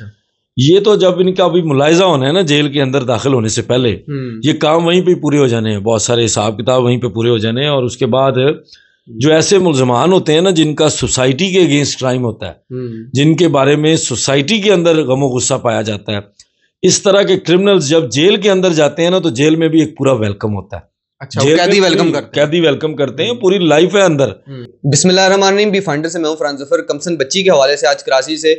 अच्छा। ये तो जब इनका अभी मुलायजा होना है ना जेल के अंदर दाखिल होने से पहले हम्म। ये काम वहीं पे पूरे हो जाने हैं बहुत सारे हिसाब किताब वहीं पे पूरे हो जाने हैं और उसके बाद जो ऐसे मुलजमान होते हैं ना जिनका सोसाइटी के अगेंस्ट क्राइम होता है हम्म। जिनके बारे में सोसाइटी के अंदर गमो गुस्सा पाया जाता है इस तरह के क्रिमिनल्स जब जेल के अंदर जाते हैं ना तो जेल में भी एक पूरा वेलकम होता है अच्छा कैदी वेलकम करते हैं पूरी लाइफ है अंदर हम्म। बिस्मिल्लाह रहमान रहीम भी से मैं हूं कमसन बच्ची के हवाले से आज कराची से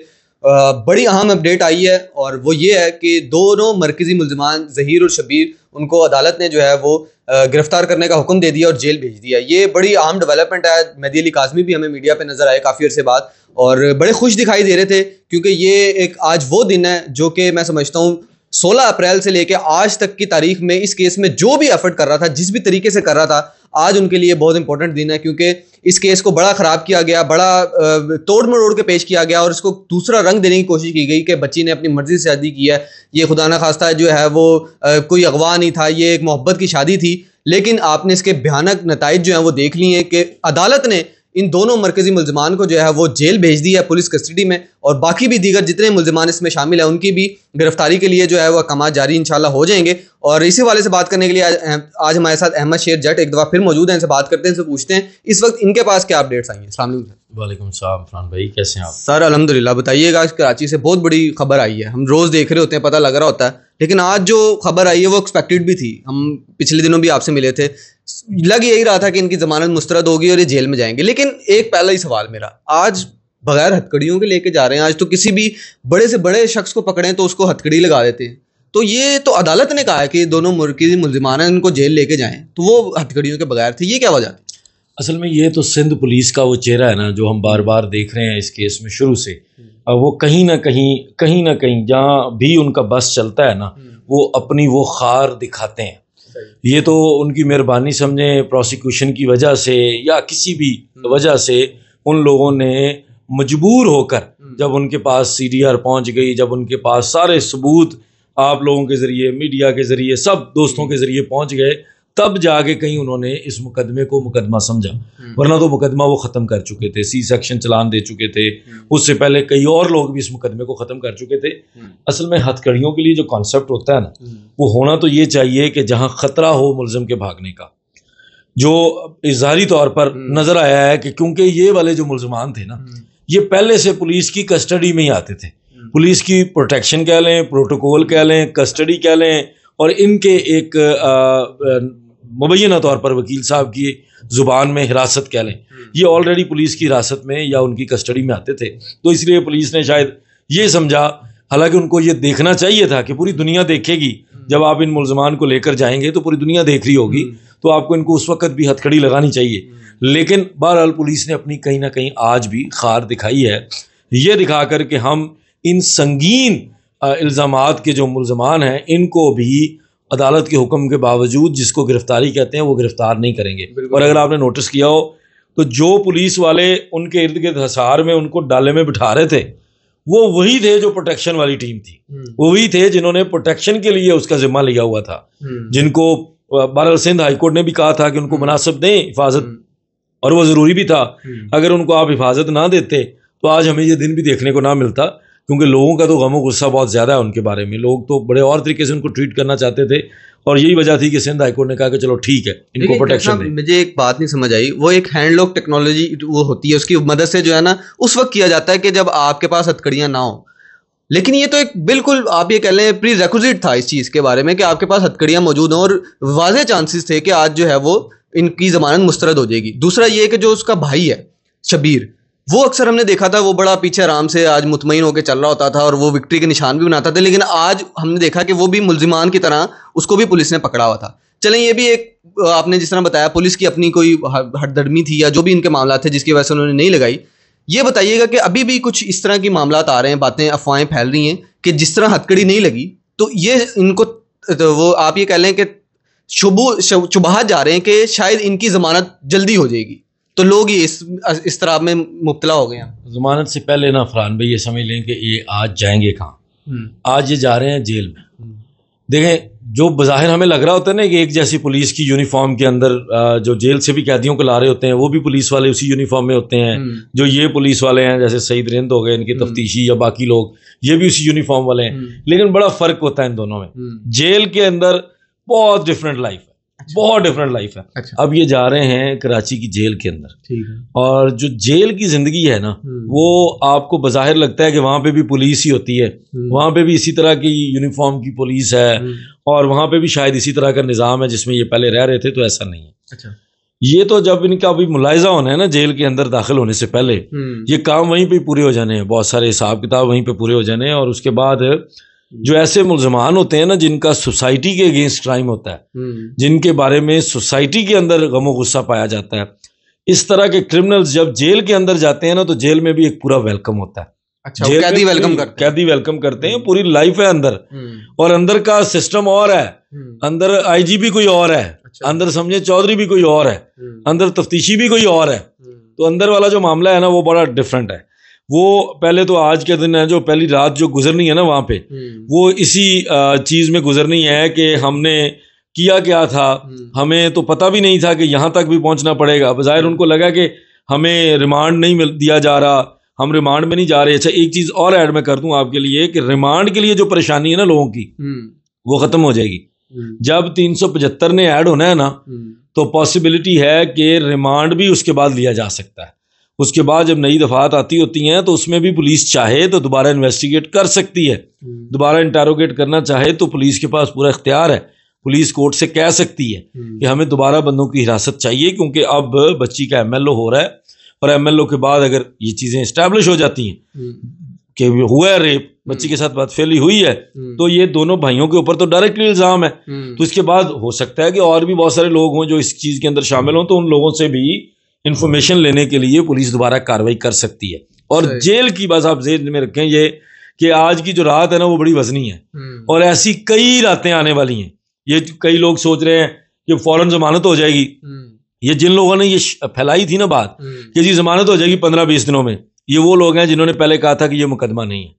बड़ी अहम अपडेट आई है और वो ये है कि दोनों मरकज़ी मुलजमान जहीर और शबीर उनको अदालत ने जो है वो गिरफ्तार करने का हुक्म दे दिया और जेल भेज दिया ये बड़ी अहम डेवलपमेंट है मेदी अली काजमी भी हमें मीडिया पे नज़र आए काफ़ी अरसे बाद और बड़े खुश दिखाई दे रहे थे क्योंकि ये एक आज वो दिन है जो कि मैं समझता हूँ 16 अप्रैल से लेकर आज तक की तारीख में इस केस में जो भी एफर्ट कर रहा था जिस भी तरीके से कर रहा था आज उनके लिए बहुत इंपॉर्टेंट दिन है क्योंकि इस केस को बड़ा ख़राब किया गया बड़ा तोड़ मरोड़ के पेश किया गया और इसको दूसरा रंग देने की कोशिश की गई कि बच्ची ने अपनी मर्ज़ी से शादी की है ये खुदा ना खास्ता जो है वो कोई अगवा नहीं था ये एक मोहब्बत की शादी थी लेकिन आपने इसके भयानक नतज जो हैं वो देख लिए हैं कि अदालत ने इन दोनों मरकजी मुलजमान को जो है वो जेल भेज दी है पुलिस कस्टडी में और बाकी भी दीगर जितने मुलजमान इसमें शामिल हैं उनकी भी गिरफ्तारी के लिए जो है वो अहकाम जारी इनशाला हो जाएंगे और इसी वाले से बात करने के लिए आज, आज हमारे साथ अहमद शेर जट एक दफ़ा फिर मौजूद हैं इनसे बात करते हैं इनसे पूछते हैं इस वक्त इनके पास क्या अपडेट्स आई हैं वालेकुम साहब भाई कैसे हैं आप सर अलहमदिल्ला बताइएगा आज कराची से बहुत बड़ी खबर आई है हम रोज़ देख रहे होते हैं पता लग रहा होता है लेकिन आज जो खबर आई है वो एक्सपेक्टेड भी थी हम पिछले दिनों भी आपसे मिले थे लग यही रहा था कि इनकी जमानत मुस्तरद होगी और ये जेल में जाएंगे लेकिन एक पहला ही सवाल मेरा आज बगैर हथकड़ियों के लेके जा रहे हैं आज तो किसी भी बड़े से बड़े शख्स को पकड़े तो उसको हथकड़ी लगा देते हैं तो ये तो अदालत ने कहा है कि दोनों मुर्की मुलजमान इनको जेल लेके जाएं तो वो हथकड़ियों के बगैर थे ये क्या वजह थी असल में ये तो सिंध पुलिस का वो चेहरा है ना जो हम बार बार देख रहे हैं इस केस में शुरू से वो कहीं ना कहीं कहीं ना कहीं जहाँ भी उनका बस चलता है ना वो अपनी वो खार दिखाते हैं ये तो उनकी मेहरबानी समझें प्रोसिक्यूशन की वजह से या किसी भी हम्म। वजह से उन लोगों ने मजबूर होकर हम्म। जब उनके पास सी डी आर पहुँच गई जब उनके पास सारे सबूत आप लोगों के ज़रिए मीडिया के ज़रिए सब दोस्तों के ज़रिए पहुँच गए तब जाके कहीं उन्होंने इस मुकदमे को मुकदमा समझा हम्म। वरना तो मुकदमा वो ख़त्म कर चुके थे सी सेक्शन चलान दे चुके थे हम्म। उससे पहले कई और लोग भी इस मुकदमे को ख़त्म कर चुके थे हम्म। असल में हथकड़ियों के लिए जो कॉन्सेप्ट होता है ना वो होना तो ये चाहिए कि जहाँ ख़तरा हो मुलजम के भागने का जो इजहारी तौर पर नज़र आया है कि क्योंकि ये वाले जो मुलजमान थे ना ये पहले से पुलिस की कस्टडी में ही आते थे पुलिस की प्रोटेक्शन कह लें प्रोटोकॉल कह लें कस्टडी कह लें और इनके एक मुबैना तौर पर वकील साहब की ज़ुबान में हिरासत कह लें हम्म। ये ऑलरेडी पुलिस की हिरासत में या उनकी कस्टडी में आते थे तो इसलिए पुलिस ने शायद ये समझा हालांकि उनको ये देखना चाहिए था कि पूरी दुनिया देखेगी हम्म। जब आप इन मुलजमान को लेकर जाएंगे तो पूरी दुनिया देख रही होगी हम्म। तो आपको इनको उस वक्त भी हथकड़ी लगानी चाहिए लेकिन बहरहाल पुलिस ने अपनी कहीं ना कहीं आज भी खार दिखाई है ये दिखा कर कि हम इन संगीन इल्ज़ाम के जो मुलजमान हैं इनको भी अदालत के हुक्म के बावजूद जिसको गिरफ़्तारी कहते हैं वो गिरफ़्तार नहीं करेंगे और अगर आपने नोटिस किया हो तो जो पुलिस वाले उनके इर्द गिर्द हसार में उनको डाले में बिठा रहे थे वो वही थे जो प्रोटेक्शन वाली टीम थी वो हम्म। वही थे जिन्होंने प्रोटेक्शन के लिए उसका जिम्मा लिया हुआ था हम्म। जिनको बारल सिंध हाईकोर्ट ने भी कहा था कि उनको हम्म। मुनासिब दें हिफाजत और वो ज़रूरी भी था अगर उनको आप हिफाजत ना देते तो आज हमें ये दिन भी देखने को ना मिलता क्योंकि लोगों का तो गमो गुस्सा बहुत ज़्यादा है उनके बारे में लोग तो बड़े और तरीके से उनको ट्रीट करना चाहते थे और यही वजह थी कि सिंध हाईकोर्ट ने कहा कि चलो ठीक है इनको प्रोटेक्शन मुझे एक बात नहीं समझ आई वो एक हैंडलॉक टेक्नोलॉजी वो होती है उसकी मदद से जो है ना उस वक्त किया जाता है कि जब आपके पास हथकड़ियाँ ना हो लेकिन ये तो एक बिल्कुल आप ये कह लें प्री रेकुजिट था इस चीज़ के बारे में कि आपके पास हथकड़ियाँ मौजूद हों और वाजे चांसेस थे कि आज जो है वो इनकी ज़मानत मुस्तरद हो जाएगी दूसरा ये कि जो उसका भाई है शबीर वो अक्सर हमने देखा था वो बड़ा पीछे आराम से आज मुतमिन होकर चल रहा होता था और वो विक्ट्री के निशान भी बनाता था लेकिन आज हमने देखा कि वो भी मुलजिमान की तरह उसको भी पुलिस ने पकड़ा हुआ था चलें ये भी एक आपने जिस तरह बताया पुलिस की अपनी कोई हटदर्मी थी या जो भी इनके मामला थे जिसकी वजह से उन्होंने नहीं लगाई ये बताइएगा कि अभी भी कुछ इस तरह की मामला आ रहे हैं बातें अफवाहें फैल रही हैं कि जिस तरह हथकड़ी नहीं लगी तो ये इनको तो वो आप ये कह लें कि शुभ शुबहा जा रहे हैं कि शायद इनकी ज़मानत जल्दी हो जाएगी तो लोग ही इस इस तरह में मुबतला हो गए हैं जमानत से पहले ना फरहान भाई ये समझ लें कि ये आज जाएंगे कहाँ हम्म। आज ये जा रहे हैं जेल में हम्म। देखें जो बाहिर हमें लग रहा होता है ना कि एक जैसी पुलिस की यूनिफॉर्म के अंदर जो जेल से भी कैदियों को ला रहे होते हैं वो भी पुलिस वाले उसी यूनिफॉर्म में होते हैं हम्म। जो ये पुलिस वाले हैं जैसे सईद रिंद हो गए इनके तफ्तीशी या बाकी लोग ये भी उसी यूनिफॉर्म वाले हैं लेकिन बड़ा फ़र्क होता है इन दोनों में जेल के अंदर बहुत डिफरेंट लाइफ है अच्छा। बहुत डिफरेंट लाइफ है अच्छा। अब ये जा रहे हैं कराची की जेल के अंदर ठीक है और जो जेल की जिंदगी है ना हम्म। वो आपको बाहिर लगता है कि वहां पे भी पुलिस ही होती है हम्म। वहां पे भी इसी तरह की यूनिफॉर्म की पुलिस है हम्म। और वहां पे भी शायद इसी तरह का निज़ाम है जिसमें ये पहले रह रहे थे तो ऐसा नहीं है अच्छा ये तो जब इनका अभी मुलायजा होना है ना जेल के अंदर दाखिल होने से पहले ये काम वहीं पर पूरे हो जाने हैं बहुत सारे हिसाब किताब वहीं पर पूरे हो जाने हैं और उसके बाद जो ऐसे मुलजमान होते हैं ना जिनका सोसाइटी के अगेंस्ट क्राइम होता है हम्म। जिनके बारे में सोसाइटी के अंदर गमो गुस्सा पाया जाता है इस तरह के क्रिमिनल्स जब जेल के अंदर जाते हैं ना तो जेल में भी एक पूरा वेलकम होता है अच्छा जेल कैदी वेलकम करते कैदी वेलकम करते हैं हम्म। पूरी लाइफ है अंदर हम्म। और अंदर का सिस्टम और है अंदर भी कोई और है अच्छा। अंदर समझे चौधरी भी कोई और है अंदर तफ्तीशी भी कोई और है तो अंदर वाला जो मामला है ना वो बड़ा डिफरेंट है वो पहले तो आज के दिन है जो पहली रात जो गुजरनी है ना वहाँ पे हम्म। वो इसी चीज़ में गुजरनी है कि हमने किया क्या था हम्म। हमें तो पता भी नहीं था कि यहाँ तक भी पहुँचना पड़ेगा बाहर उनको लगा कि हमें रिमांड नहीं मिल दिया जा रहा हम रिमांड में नहीं जा रहे अच्छा एक चीज़ और ऐड में कर दूँ आपके लिए कि रिमांड के लिए जो परेशानी है ना लोगों की हम्म। वो ख़त्म हो जाएगी जब तीन सौ पचहत्तर ने ऐड होना है ना तो पॉसिबिलिटी है कि रिमांड भी उसके बाद लिया जा सकता है उसके बाद जब नई दफात आती होती हैं तो उसमें भी पुलिस चाहे तो दोबारा इन्वेस्टिगेट कर सकती है हम्म। दोबारा इंटारोगेट करना चाहे तो पुलिस के पास पूरा इख्तियार है पुलिस कोर्ट से कह सकती है हम्म। कि हमें दोबारा बंदों की हिरासत चाहिए क्योंकि अब बच्ची का एम हो रहा है और एम के बाद अगर ये चीज़ें इस्टेब्लिश हो जाती हैं हम्म। कि हुआ है रेप बच्ची के साथ बात फैली हुई है तो ये दोनों भाइयों के ऊपर तो डायरेक्टली इल्ज़ाम है तो इसके बाद हो सकता है कि और भी बहुत सारे लोग हों जो इस चीज़ के अंदर शामिल हों तो उन लोगों से भी इन्फॉर्मेशन लेने के लिए पुलिस दोबारा कार्रवाई कर सकती है और जेल की बस आप जेल में रखें ये कि आज की जो रात है ना वो बड़ी वजनी है हम्म। और ऐसी कई रातें आने वाली हैं ये कई लोग सोच रहे हैं कि फौरन जमानत हो जाएगी हम्म। ये जिन लोगों ने ये फैलाई थी ना बात हम्म। कि जी जमानत हो जाएगी पंद्रह बीस दिनों में ये वो लोग हैं जिन्होंने पहले कहा था कि ये मुकदमा नहीं है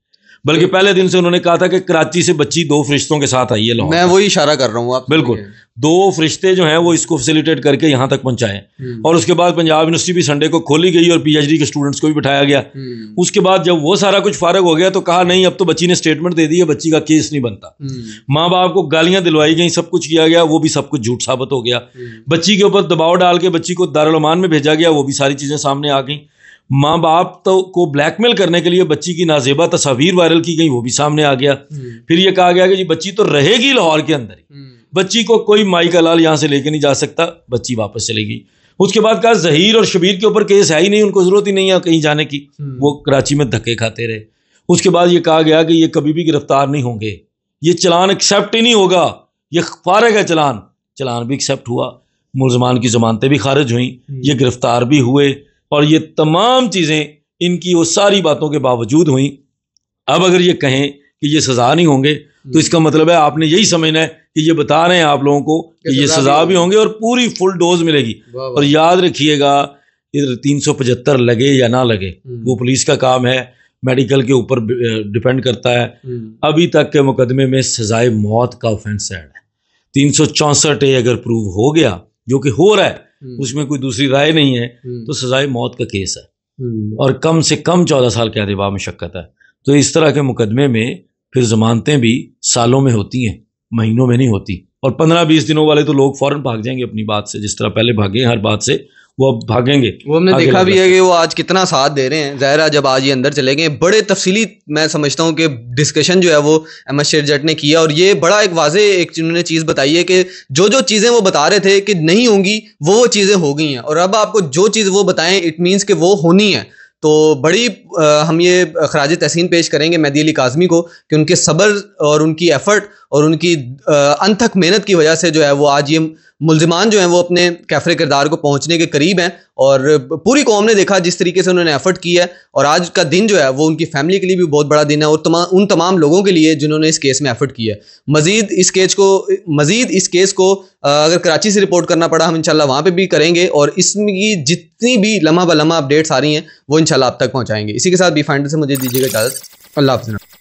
बल्कि पहले दिन से उन्होंने कहा था कि कराची से बच्ची दो फरिश्तों के साथ आई है मैं वही इशारा कर रहा हूँ आप बिल्कुल दो फरिश्ते जो हैं वो इसको फैसिलिटेट करके यहाँ तक पहुँचाएं हम्म। और उसके बाद पंजाब यूनिवर्सिटी भी संडे को खोली गई और पी के स्टूडेंट्स को भी बिठाया गया हम्म। उसके बाद जब वो सारा कुछ फारग हो गया तो कहा नहीं अब तो बच्ची ने स्टेटमेंट दे दी है बच्ची का केस नहीं बनता हम्म। माँ बाप को गालियाँ दिलवाई गई सब कुछ किया गया वो भी सब कुछ झूठ साबित हो गया बच्ची के ऊपर दबाव डाल के बच्ची को दारुलमान में भेजा गया वो भी सारी चीज़ें सामने आ गई माँ बाप तो को ब्लैकमेल करने के लिए बच्ची की नाजेबा तस्वीर वायरल की गई वो भी सामने आ गया हम्म। फिर ये कहा गया कि जी बच्ची तो रहेगी लाहौर के अंदर ही हम्म। बच्ची को कोई माई का लाल यहाँ से लेके नहीं जा सकता बच्ची वापस चलेगी उसके बाद कहा जहीर और शबीर के ऊपर केस है ही नहीं उनको जरूरत ही नहीं है कहीं जाने की हम्म। वो कराची में धक्के खाते रहे उसके बाद ये कहा गया कि ये कभी भी गिरफ्तार नहीं होंगे ये चलान एक्सेप्ट ही नहीं होगा ये फारग है चलान चलान भी एक्सेप्ट हुआ मुलजमान की जमानतें भी खारिज हुई ये गिरफ्तार भी हुए और ये तमाम चीज़ें इनकी वो सारी बातों के बावजूद हुई अब अगर ये कहें कि ये सज़ा नहीं होंगे तो इसका मतलब है आपने यही समझना है कि ये बता रहे हैं आप लोगों को कि ये सज़ा भी होंगे और पूरी फुल डोज मिलेगी और याद रखिएगा इधर तीन सौ पचहत्तर लगे या ना लगे हम्म। वो पुलिस का काम है मेडिकल के ऊपर डिपेंड करता है हम्म। अभी तक के मुकदमे में सजाए मौत का ऑफेंस एड है तीन सौ चौंसठ ए अगर प्रूव हो गया जो कि हो रहा है हम्म। उसमें कोई दूसरी राय नहीं है हम्म। तो सजाए मौत का केस है हम्म। और कम से कम चौदह साल के अदबा में शक्कत है तो इस तरह के मुकदमे में फिर जमानतें भी सालों में होती हैं महीनों में नहीं होती और पंद्रह बीस दिनों वाले तो लोग फ़ौरन भाग जाएंगे अपनी बात से जिस तरह पहले भागे हर बात से वो भागेंगे वो हमने देखा भी है कि वो आज कितना साथ दे रहे हैं जहरा जब आज ये अंदर चले गए बड़े तफसीली मैं समझता हूँ कि डिस्कशन जो है वो अहमद शेरजट ने किया और ये बड़ा एक वाजे एक उन्होंने चीज़ बताई है कि जो जो चीज़ें वो बता रहे थे कि नहीं होंगी वो वो चीज़ें हो गई हैं और अब आपको जो चीज़ वो बताएं इट मीन्स कि वो होनी है तो बड़ी आ, हम ये खराज तहसीन पेश करेंगे मेहदी अली काजमी को कि उनके सब्र और उनकी एफ़र्ट और उनकी अनथक मेहनत की वजह से जो है वो आज ये मुलजमान जो हैं वो अपने कैफरे किरदार को पहुंचने के करीब हैं और पूरी कौम ने देखा जिस तरीके से उन्होंने एफर्ट किया है और आज का दिन जो है वो उनकी फैमिली के लिए भी बहुत बड़ा दिन है और तमा, उन तमाम लोगों के लिए जिन्होंने इस केस में एफर्ट किया है मजीद इस केस को मजीद इस केस को अगर कराची से रिपोर्ट करना पड़ा हम इनशाला वहाँ पर भी करेंगे और इसकी जितनी भी लम्हा ब लम्हा अपडेट्स आ रही हैं वो इनशाला आप तक पहुँचाएंगे इसी के साथ बी फाइंडर से मुझे दीजिएगा इजाज़त अल्लाह हाफ़